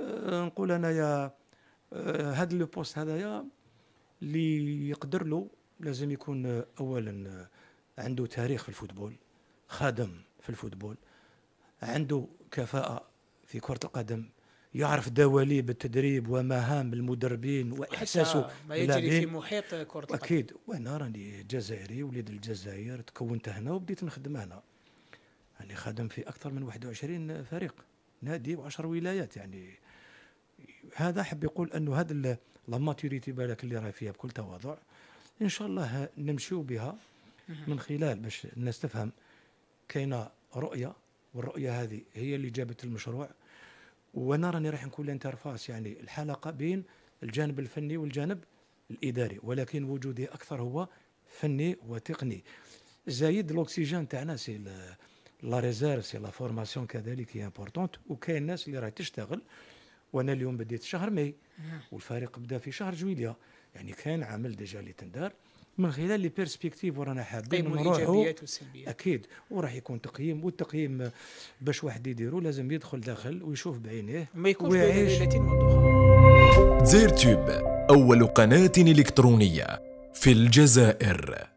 آه، نقول انايا هذا آه، لو بوست هذايا اللي يقدر له لازم يكون اولا عنده تاريخ في الفوتبول خادم في الفوتبول عنده كفاءه في كره القدم يعرف دواليب التدريب ومهام المدربين واحساسه ما يجري في محيط كره القدم اكيد وانا راني جزائري وليد الجزائر تكونت هنا وبديت نخدم هنا راني يعني خادم في اكثر من 21 فريق نادي وعشر ولايات يعني هذا حب يقول انه هذا لا ماتوريتي بالك اللي راه فيها بكل تواضع ان شاء الله نمشيو بها من خلال باش الناس تفهم كاينه رؤيه والرؤيه هذه هي اللي جابت المشروع وانا راني راح نكون الانترفاس يعني الحلقه بين الجانب الفني والجانب الاداري ولكن وجودي اكثر هو فني وتقني زايد الاكسجين تاعنا سي لا ريزيرف سي لا فورماسيون كذلك هي امبورطونت وكاين الناس اللي راهي تشتغل وانا اليوم بديت شهر ماي نعم. والفريق بدا في شهر جويليا يعني كان عمل ديجا اللي تندار من خلال لي بيرسبكتيف ورانا حابين نروحوا اكيد وراح يكون تقييم والتقييم باش واحد يديرو لازم يدخل داخل ويشوف بعينيه ما يكونش بين الليلتين زير تيوب اول قناه الكترونيه في الجزائر